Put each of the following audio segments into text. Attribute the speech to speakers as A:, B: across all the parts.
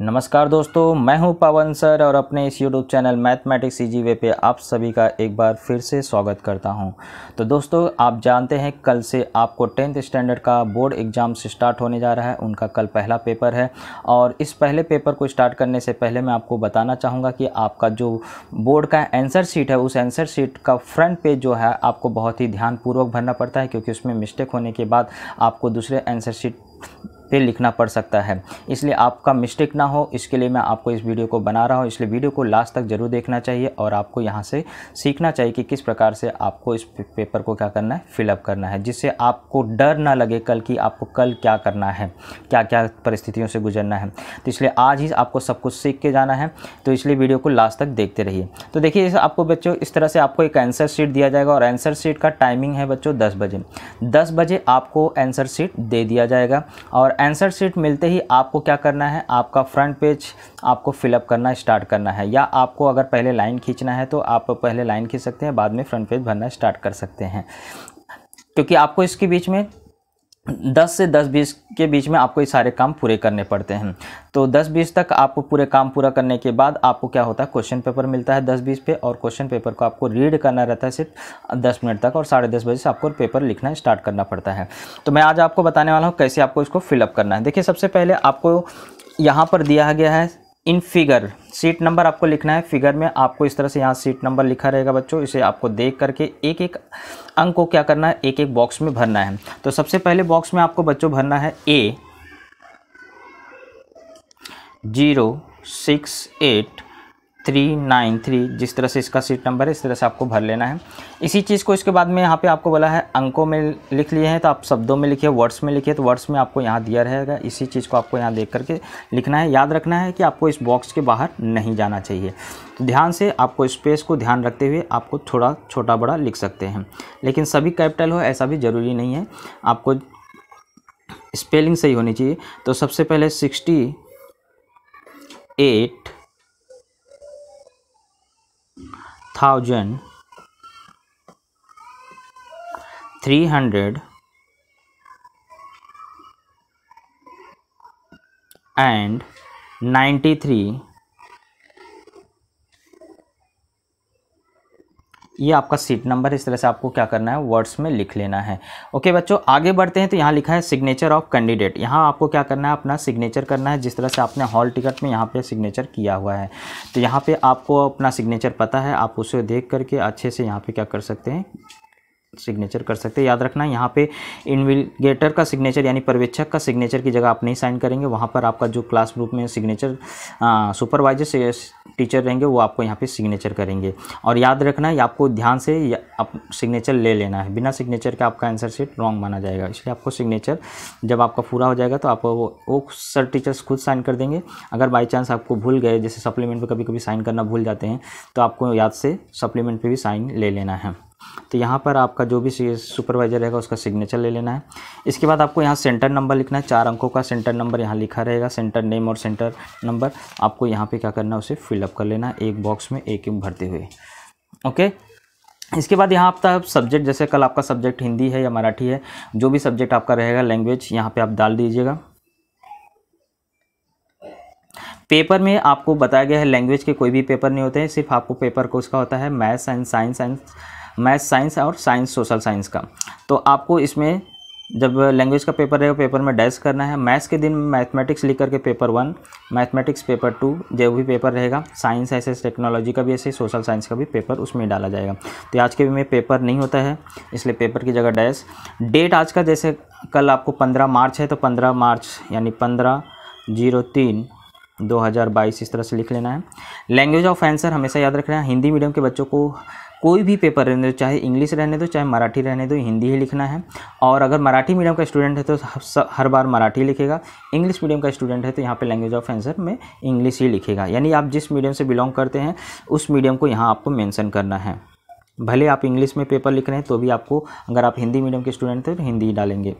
A: नमस्कार दोस्तों मैं हूं पवन सर और अपने इस यूट्यूब चैनल मैथमेटिक्स सी वे पे आप सभी का एक बार फिर से स्वागत करता हूं तो दोस्तों आप जानते हैं कल से आपको टेंथ स्टैंडर्ड का बोर्ड एग्ज़ाम स्टार्ट होने जा रहा है उनका कल पहला पेपर है और इस पहले पेपर को स्टार्ट करने से पहले मैं आपको बताना चाहूँगा कि आपका जो बोर्ड का एंसर शीट है उस एंसर शीट का फ्रंट पेज जो है आपको बहुत ही ध्यानपूर्वक भरना पड़ता है क्योंकि उसमें मिस्टेक होने के बाद आपको दूसरे एंसर शीट पे लिखना पड़ सकता है इसलिए आपका मिस्टेक ना हो इसके लिए मैं आपको इस वीडियो को बना रहा हूँ इसलिए वीडियो को लास्ट तक ज़रूर देखना चाहिए और आपको यहाँ से सीखना चाहिए कि किस प्रकार से आपको इस पेपर को क्या करना है फिलअप करना है जिससे आपको डर ना लगे कल कि आपको कल क्या करना है क्या क्या परिस्थितियों से गुजरना है तो इसलिए आज ही आपको सब कुछ सीख के जाना है तो इसलिए वीडियो को लास्ट तक देखते रहिए तो देखिए आपको बच्चों इस तरह से आपको एक आंसर शीट दिया जाएगा और आंसर शीट का टाइमिंग है बच्चों दस बजे दस बजे आपको आंसर शीट दे दिया जाएगा और आंसर शीट मिलते ही आपको क्या करना है आपका फ्रंट पेज आपको फिलअप करना स्टार्ट करना है या आपको अगर पहले लाइन खींचना है तो आप पहले लाइन खींच सकते हैं बाद में फ्रंट पेज भरना स्टार्ट कर सकते हैं क्योंकि आपको इसके बीच में दस से दस बीस के बीच में आपको ये सारे काम पूरे करने पड़ते हैं तो दस बीस तक आपको पूरे काम पूरा करने के बाद आपको क्या होता है क्वेश्चन पेपर मिलता है दस बीस पे और क्वेश्चन पेपर को आपको रीड करना रहता है सिर्फ दस मिनट तक और साढ़े दस बजे से आपको पेपर लिखना स्टार्ट करना पड़ता है तो मैं आज आपको बताने वाला हूँ कैसे आपको इसको फिलअप करना है देखिए सबसे पहले आपको यहाँ पर दिया गया है इन फिगर सीट नंबर आपको लिखना है फिगर में आपको इस तरह से यहाँ सीट नंबर लिखा रहेगा बच्चों इसे आपको देख करके एक एक अंक को क्या करना है एक एक बॉक्स में भरना है तो सबसे पहले बॉक्स में आपको बच्चों भरना है A zero six eight three nine three जिस तरह से इसका सीट नंबर है इस तरह से आपको भर लेना है इसी चीज़ को इसके बाद में यहाँ पे आपको बोला है अंकों में लिख लिए हैं तो आप शब्दों में लिखिए वर्ड्स में लिखिए तो वर्ड्स में आपको यहाँ दिया रहेगा इसी चीज़ को आपको यहाँ देख करके लिखना है याद रखना है कि आपको इस बॉक्स के बाहर नहीं जाना चाहिए तो ध्यान से आपको स्पेस को ध्यान रखते हुए आपको थोड़ा छोटा बड़ा लिख सकते हैं लेकिन सभी कैपिटल हो ऐसा भी ज़रूरी नहीं है आपको स्पेलिंग सही होनी चाहिए तो सबसे पहले sixty eight thousand three hundred and ninety three ये आपका सीट नंबर इस तरह से आपको क्या करना है वर्ड्स में लिख लेना है ओके बच्चों आगे बढ़ते हैं तो यहाँ लिखा है सिग्नेचर ऑफ कैंडिडेट यहाँ आपको क्या करना है अपना सिग्नेचर करना है जिस तरह से आपने हॉल टिकट में यहाँ पे सिग्नेचर किया हुआ है तो यहाँ पे आपको अपना सिग्नेचर पता है आप उसे देख करके अच्छे से यहाँ पर क्या कर सकते हैं सिग्नेचर कर सकते हैं याद रखना यहाँ पे इन्विगेटर का सिग्नेचर यानी पर्यवेक्षक का सिग्नेचर की जगह आप नहीं साइन करेंगे वहाँ पर आपका जो क्लास ग्रुप में सिग्नेचर सुपरवाइजर टीचर रहेंगे वो आपको यहाँ पे सिग्नेचर करेंगे और याद रखना है आपको ध्यान से आप सिग्नेचर ले लेना है बिना सिग्नेचर के आपका आंसर शीट रॉन्ग माना जाएगा इसलिए आपको सिग्नेचर जब आपका पूरा हो जाएगा तो आप वो, वो सर टीचर्स खुद साइन कर देंगे अगर बाई चांस आपको भूल गए जैसे सप्लीमेंट पर कभी कभी साइन करना भूल जाते हैं तो आपको याद से सप्लीमेंट पर भी साइन ले लेना है तो यहाँ पर आपका जो भी सुपरवाइज़र रहेगा उसका सिग्नेचर ले लेना है इसके बाद आपको यहाँ सेंटर नंबर लिखना है चार अंकों का सेंटर नंबर यहाँ लिखा रहेगा सेंटर नेम और सेंटर नंबर आपको यहाँ पे क्या करना है उसे फिलअप कर लेना है एक बॉक्स में एक एक भरते हुए ओके इसके बाद यहाँ आपका सब्जेक्ट जैसे कल आपका सब्जेक्ट हिंदी है या मराठी है जो भी सब्जेक्ट आपका रहेगा लैंग्वेज यहाँ पर आप डाल दीजिएगा पेपर में आपको बताया गया है लैंग्वेज के कोई भी पेपर नहीं होते हैं सिर्फ आपको पेपर को उसका होता है maths and science and math science और साइंस सोशल साइंस का तो आपको इसमें जब लैंग्वेज का पेपर रहेगा पेपर में डैश करना है मैथ्स के दिन मैथमेटिक्स लिख करके paper one mathematics paper two जो भी पेपर रहेगा साइंस ऐसे टेक्नोलॉजी का भी ऐसे सोशल साइंस का भी पेपर उसमें डाला जाएगा तो आज के भी में पेपर नहीं होता है इसलिए पेपर की जगह डैश डेट आज का जैसे कल आपको पंद्रह मार्च है तो पंद्रह मार्च यानी पंद्रह जीरो तीन बाईस इस तरह से लिख लेना है लैंग्वेज ऑफ आंसर हमेशा याद रखना है हिंदी मीडियम के बच्चों को कोई भी पेपर रहने दो चाहे इंग्लिश रहने दो चाहे मराठी रहने दो हिंदी ही लिखना है और अगर मराठी मीडियम का स्टूडेंट है तो हर बार मराठी लिखेगा इंग्लिश मीडियम का स्टूडेंट है तो यहाँ पे लैंग्वेज ऑफ आंसर में इंग्लिश ही लिखेगा यानी आप जिस मीडियम से बिलोंग करते हैं उस मीडियम को यहाँ आपको मैंसन करना है भले आप इंग्लिश में पेपर लिख रहे हैं तो भी आपको अगर आप हिंदी मीडियम के स्टूडेंट थे तो हिंदी डालेंगे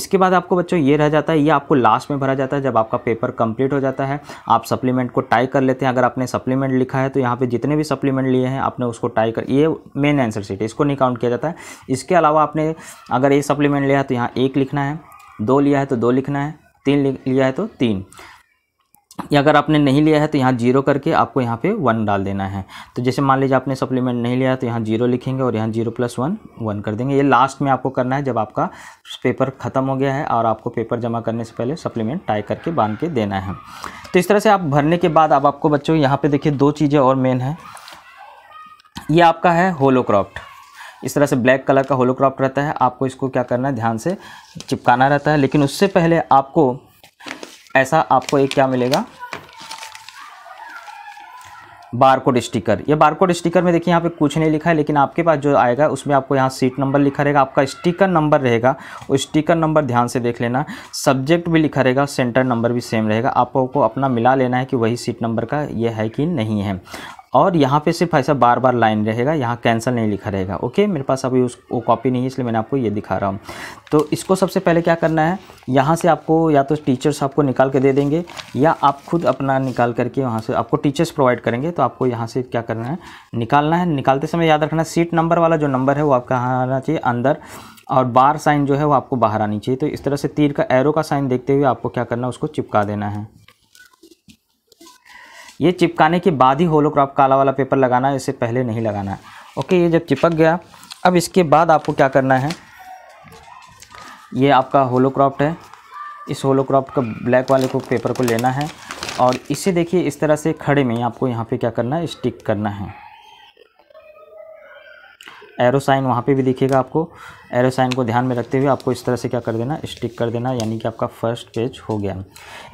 A: इसके बाद आपको बच्चों ये रह जाता है ये आपको लास्ट में भरा जाता है जब आपका पेपर कंप्लीट हो जाता है आप सप्लीमेंट को टाई कर लेते हैं अगर आपने सप्लीमेंट लिखा है तो यहाँ पर जितने भी सप्लीमेंट लिए हैं आपने उसको टाई कर ये मेन आंसर सीट है इसको नहीं काउंट किया जाता है इसके अलावा आपने अगर ये सप्लीमेंट लिया है तो यहाँ एक लिखना है दो लिया है तो दो लिखना है तीन लिया है तो तीन अगर आपने नहीं लिया है तो यहाँ जीरो करके आपको यहाँ पे वन डाल देना है तो जैसे मान लीजिए आपने सप्लीमेंट नहीं लिया है तो यहाँ जीरो लिखेंगे और यहाँ जीरो प्लस वन वन कर देंगे ये लास्ट में आपको करना है जब आपका पेपर ख़त्म हो गया है और आपको पेपर जमा करने से पहले सप्लीमेंट टाई करके बांध के देना है तो इस तरह से आप भरने के बाद अब आपको बच्चों यहाँ पर देखिए दो चीज़ें और मेन है ये आपका है होलोक्रॉफ्ट इस तरह से ब्लैक कलर का होलोक्रॉफ्ट रहता है आपको इसको क्या करना है ध्यान से चिपकाना रहता है लेकिन उससे पहले आपको ऐसा आपको एक क्या मिलेगा बारकोड स्टिकर ये बारकोड स्टिकर में देखिए यहाँ पे कुछ नहीं लिखा है लेकिन आपके पास जो आएगा उसमें आपको यहाँ सीट नंबर लिखा रहेगा आपका स्टिकर नंबर रहेगा वो स्टिकर नंबर ध्यान से देख लेना सब्जेक्ट भी लिखा रहेगा सेंटर नंबर भी सेम रहेगा आपको अपना मिला लेना है कि वही सीट नंबर का ये है कि नहीं है और यहाँ पे सिर्फ ऐसा बार बार लाइन रहेगा यहाँ कैंसिल नहीं लिखा रहेगा ओके मेरे पास अभी उस वो कॉपी नहीं है इसलिए मैंने आपको ये दिखा रहा हूँ तो इसको सबसे पहले क्या करना है यहाँ से आपको या तो टीचर्स आपको निकाल के दे देंगे या आप खुद अपना निकाल करके वहाँ से आपको टीचर्स प्रोवाइड करेंगे तो आपको यहाँ से क्या करना है निकालना है निकालते समय याद रखना सीट नंबर वाला जो नंबर है वो आपका यहाँ आना चाहिए अंदर और बार साइन जो है वो आपको बाहर आनी चाहिए तो इस तरह से तीर का एरो का साइन देखते हुए आपको क्या करना है उसको चिपका देना है ये चिपकाने के बाद ही क्राफ्ट काला वाला पेपर लगाना है इससे पहले नहीं लगाना है ओके ये जब चिपक गया अब इसके बाद आपको क्या करना है ये आपका क्राफ्ट है इस क्राफ्ट का ब्लैक वाले को पेपर को लेना है और इसे देखिए इस तरह से खड़े में आपको यहाँ पे क्या करना है स्टिक करना है एरो साइन वहाँ पे भी दिखेगा आपको एरो साइन को ध्यान में रखते हुए आपको इस तरह से क्या कर देना स्टिक कर देना यानी कि आपका फर्स्ट पेज हो गया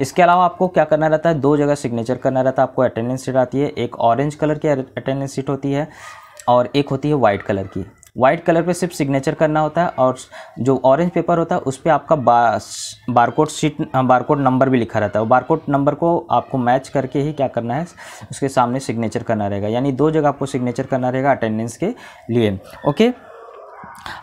A: इसके अलावा आपको क्या करना रहता है दो जगह सिग्नेचर करना रहता है आपको अटेंडेंस सीट आती है एक ऑरेंज कलर की अटेंडेंस सीट होती है और एक होती है वाइट कलर की वाइट कलर पे सिर्फ सिग्नेचर करना होता है और जो ऑरेंज पेपर होता है उस पर आपका बा, बारकोड शीट बारकोड नंबर भी लिखा रहता है बारकोड नंबर को आपको मैच करके ही क्या करना है उसके सामने सिग्नेचर करना रहेगा यानी दो जगह आपको सिग्नेचर करना रहेगा अटेंडेंस के लिए ओके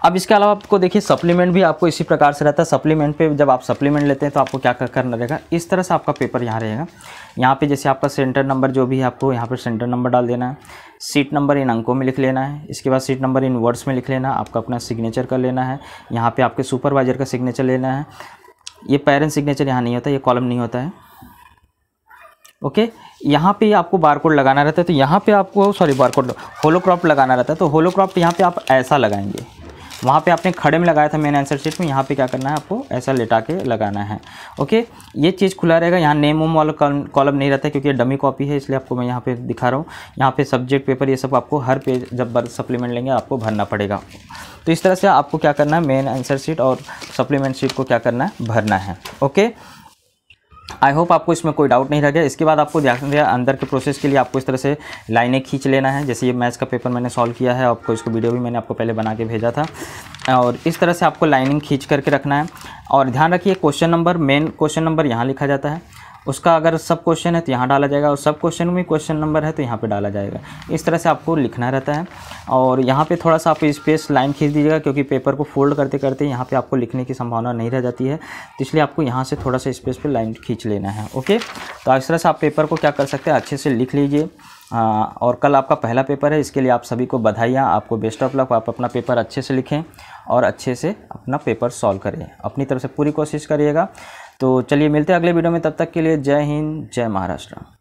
A: अब इसके अलावा आपको देखिए सप्लीमेंट भी आपको इसी प्रकार से रहता है सप्लीमेंट पे जब आप सप्लीमेंट लेते हैं तो आपको क्या करना रहेगा इस तरह से आपका पेपर यहाँ रहेगा यहाँ पे जैसे आपका सेंटर नंबर जो भी है आपको यहाँ पर सेंटर नंबर डाल देना है सीट नंबर इन अंकों में लिख लेना है इसके बाद सीट नंबर इन वर्ड्स में लिख लेना है आपका अपना सिग्नेचर कर लेना है यहाँ पर आपके सुपरवाइज़र का सिग्नेचर लेना है ये पेरेंट सिग्नेचर यहाँ नहीं होता ये कॉलम नहीं होता है ओके okay? यहाँ पे आपको बारकोड लगाना रहता है तो यहाँ पे आपको सॉरी बारकोड होलोक्रॉप लगाना रहता है तो होलोक्रॉप यहाँ पे आप ऐसा लगाएंगे वहाँ पे आपने खड़े में लगाया था मेन आंसर शीट में यहाँ पे क्या करना है आपको ऐसा लेटा के लगाना है ओके ये चीज़ खुला रहेगा यहाँ नेम वोम वाला कॉलम नहीं रहता क्योंकि ये डमी कॉपी है इसलिए आपको मैं यहाँ पे दिखा रहा हूँ यहाँ पे सब्जेक्ट पेपर ये सब आपको हर पेज जब सप्लीमेंट लेंगे आपको भरना पड़ेगा तो इस तरह से आपको क्या करना है मेन आंसर शीट और सप्लीमेंट शीट को क्या करना है भरना है ओके आई होप आपको इसमें कोई डाउट नहीं रह गया इसके बाद आपको ध्यान दिया अंदर के प्रोसेस के लिए आपको इस तरह से लाइनें खींच लेना है जैसे ये मैथ्स का पेपर मैंने सॉल्व किया है आपको इसको वीडियो भी मैंने आपको पहले बना के भेजा था और इस तरह से आपको लाइनिंग खींच करके रखना है और ध्यान रखिए question number main question number यहाँ लिखा जाता है उसका अगर सब क्वेश्चन है तो यहाँ डाला जाएगा और सब क्वेश्चन में क्वेश्चन नंबर है तो यहाँ पे डाला जाएगा इस तरह से आपको लिखना रहता है और यहाँ पे थोड़ा सा आप स्पेस लाइन खींच दीजिएगा क्योंकि पेपर को फोल्ड करते करते यहाँ पे आपको लिखने की संभावना नहीं रह जाती है तो इसलिए आपको यहाँ से थोड़ा सा स्पेस पर लाइन खींच लेना है ओके तो इस तरह से आप पेपर को क्या कर सकते हैं अच्छे से लिख लीजिए और कल आपका पहला पेपर है इसके लिए आप सभी को बधाइयाँ आपको बेस्ट ऑफ लक आप अपना पेपर अच्छे से लिखें और अच्छे से अपना पेपर सॉल्व करें अपनी तरफ से पूरी कोशिश करिएगा तो चलिए मिलते हैं अगले वीडियो में तब तक के लिए जय हिंद जय महाराष्ट्र